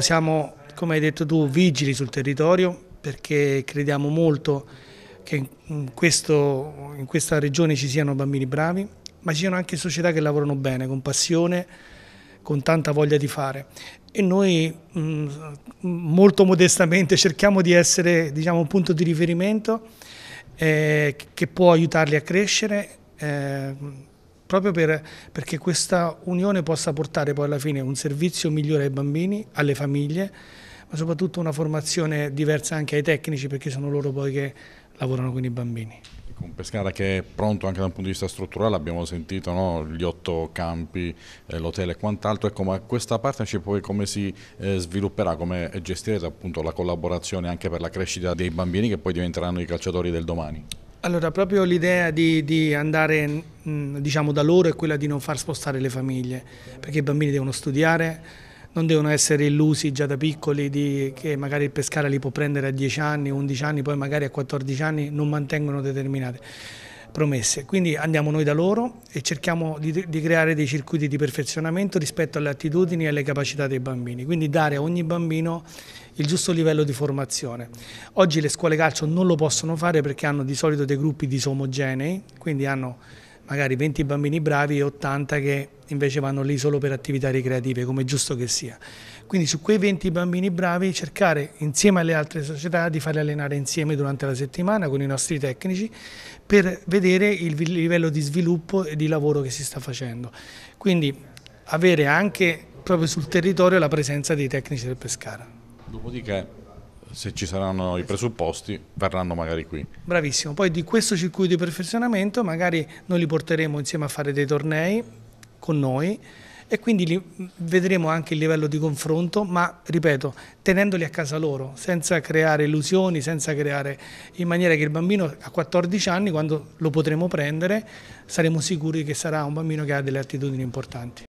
Siamo, come hai detto tu, vigili sul territorio perché crediamo molto che in, questo, in, questa regione ci siano bambini bravi, ma ci siano anche società che lavorano bene, con passione, con tanta voglia di fare. E noi mh, mm, molto modestamente cerchiamo di essere diciamo, un punto di riferimento eh, che può aiutarli a crescere. Eh, proprio per, perché questa unione possa portare poi alla fine un servizio migliore ai bambini, alle famiglie, ma soprattutto una formazione diversa anche ai tecnici perché sono loro poi che lavorano con i bambini. Un Pescara che è pronto anche da un punto di vista strutturale, abbiamo sentito no? gli otto campi, eh, l'hotel e quant'altro, ecco, ma questa partnership poi come si eh, svilupperà, come gestirete appunto la collaborazione anche per la crescita dei bambini che poi diventeranno i calciatori del domani? Allora, proprio l'idea di, di, andare mm, diciamo, da loro è quella di non far spostare le famiglie, perché i bambini devono studiare, non devono essere illusi già da piccoli di, che magari il Pescara li può prendere a 10 anni, 11 anni, poi magari a 14 anni non mantengono determinate promesse. Quindi andiamo noi da loro e cerchiamo di, di, creare dei circuiti di perfezionamento rispetto alle attitudini e alle capacità dei bambini, quindi dare a ogni bambino il giusto livello di formazione. Oggi le scuole calcio non lo possono fare perché hanno di solito dei gruppi disomogenei, quindi hanno magari 20 bambini bravi e 80 che invece vanno lì solo per attività ricreative, come è giusto che sia. Quindi su quei 20 bambini bravi cercare insieme alle altre società di farli allenare insieme durante la settimana con i nostri tecnici per vedere il livello di sviluppo e di lavoro che si sta facendo. Quindi avere anche proprio sul territorio la presenza dei tecnici del Pescara. Dopodiché se ci saranno i presupposti, verranno magari qui. Bravissimo, poi di questo circuito di perfezionamento magari noi li porteremo insieme a fare dei tornei con noi e quindi vedremo anche il livello di confronto, ma ripeto, tenendoli a casa loro, senza creare illusioni, senza creare in maniera che il bambino a 14 anni, quando lo potremo prendere, saremo sicuri che sarà un bambino che ha delle attitudini importanti.